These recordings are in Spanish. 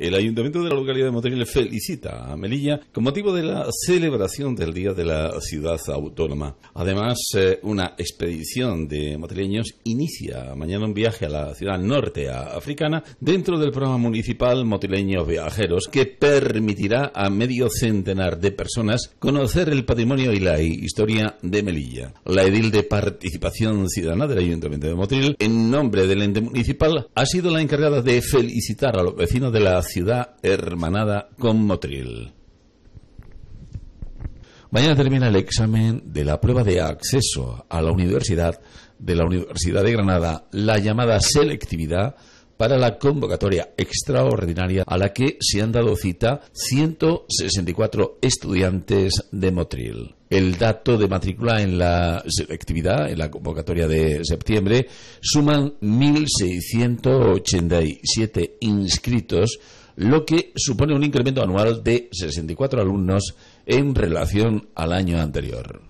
El ayuntamiento de la localidad de Motril felicita a Melilla con motivo de la celebración del Día de la Ciudad Autónoma. Además, eh, una expedición de motrileños inicia mañana un viaje a la ciudad norte africana dentro del programa municipal Motrileños Viajeros que permitirá a medio centenar de personas conocer el patrimonio y la historia de Melilla. La edil de participación ciudadana del ayuntamiento de Motril, en nombre del ente municipal, ha sido la encargada de felicitar a los vecinos de la ciudad hermanada con Motril. Mañana termina el examen de la prueba de acceso a la universidad de la Universidad de Granada, la llamada selectividad para la convocatoria extraordinaria a la que se han dado cita 164 estudiantes de Motril. El dato de matrícula en la selectividad, en la convocatoria de septiembre, suman 1.687 inscritos, lo que supone un incremento anual de 64 alumnos en relación al año anterior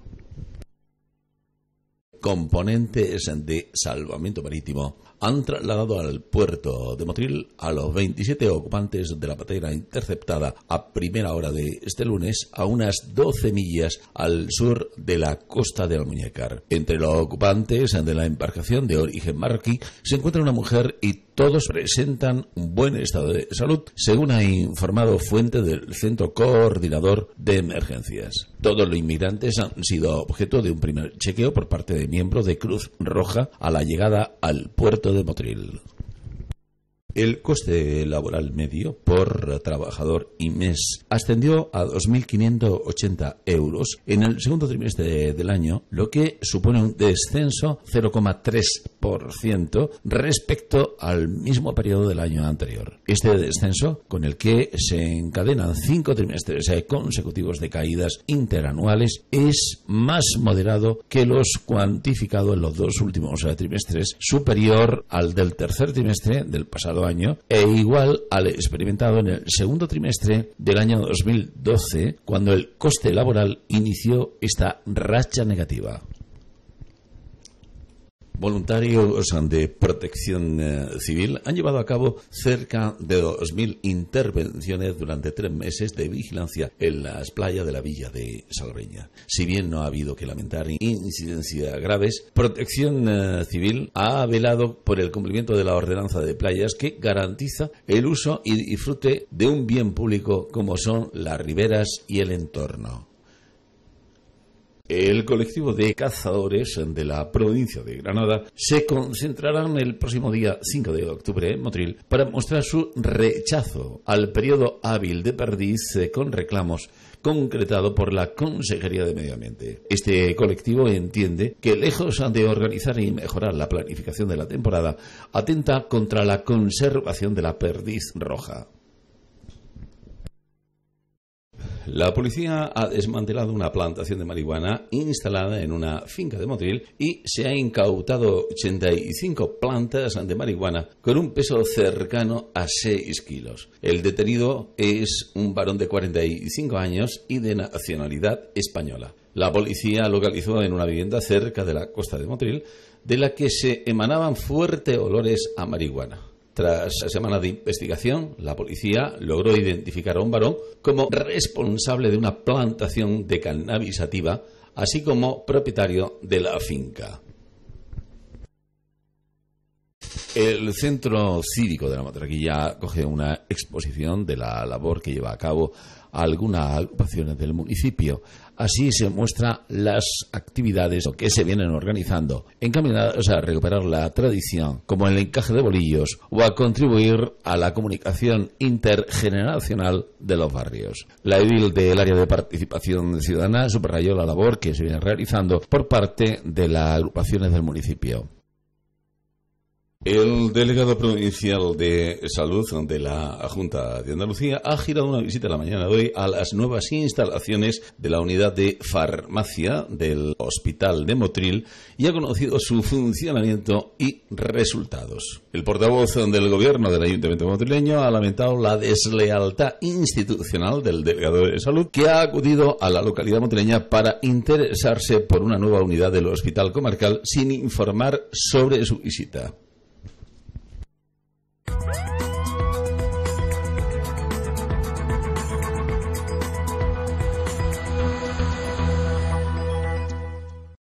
componentes de salvamento marítimo han trasladado al puerto de Motril a los 27 ocupantes de la patera interceptada a primera hora de este lunes a unas 12 millas al sur de la costa de Almuñécar. Entre los ocupantes de la embarcación de origen marroquí se encuentra una mujer y todos presentan un buen estado de salud, según ha informado fuente del Centro Coordinador de Emergencias. Todos los inmigrantes han sido objeto de un primer chequeo por parte de miembro de Cruz Roja a la llegada al puerto de Motril. El coste laboral medio por trabajador y mes ascendió a 2.580 euros en el segundo trimestre del año, lo que supone un descenso 0,3% respecto al mismo periodo del año anterior. Este descenso, con el que se encadenan cinco trimestres eh, consecutivos de caídas interanuales, es más moderado que los cuantificados en los dos últimos eh, trimestres, superior al del tercer trimestre del pasado año e igual al experimentado en el segundo trimestre del año 2012, cuando el coste laboral inició esta racha negativa voluntarios de protección eh, civil han llevado a cabo cerca de 2.000 intervenciones durante tres meses de vigilancia en las playas de la villa de Salveña. Si bien no ha habido que lamentar incidencias graves, protección eh, civil ha velado por el cumplimiento de la ordenanza de playas que garantiza el uso y disfrute de un bien público como son las riberas y el entorno. El colectivo de cazadores de la provincia de Granada se concentrarán el próximo día 5 de octubre en Motril para mostrar su rechazo al periodo hábil de perdiz eh, con reclamos concretado por la Consejería de Medio Ambiente. Este colectivo entiende que lejos de organizar y mejorar la planificación de la temporada, atenta contra la conservación de la perdiz roja. La policía ha desmantelado una plantación de marihuana instalada en una finca de Motril y se ha incautado 85 plantas de marihuana con un peso cercano a 6 kilos. El detenido es un varón de 45 años y de nacionalidad española. La policía localizó en una vivienda cerca de la costa de Motril de la que se emanaban fuertes olores a marihuana. Tras semanas de investigación, la policía logró identificar a un varón como responsable de una plantación de cannabis sativa, así como propietario de la finca. El Centro Cívico de la Matraquilla coge una exposición de la labor que lleva a cabo algunas agrupaciones del municipio. Así se muestran las actividades que se vienen organizando, encaminadas a recuperar la tradición, como el encaje de bolillos, o a contribuir a la comunicación intergeneracional de los barrios. La edil del área de participación ciudadana subrayó la labor que se viene realizando por parte de las agrupaciones del municipio. El delegado provincial de salud de la Junta de Andalucía ha girado una visita la mañana de hoy a las nuevas instalaciones de la unidad de farmacia del Hospital de Motril y ha conocido su funcionamiento y resultados. El portavoz del gobierno del Ayuntamiento motrileño ha lamentado la deslealtad institucional del delegado de salud que ha acudido a la localidad motrileña para interesarse por una nueva unidad del Hospital Comarcal sin informar sobre su visita.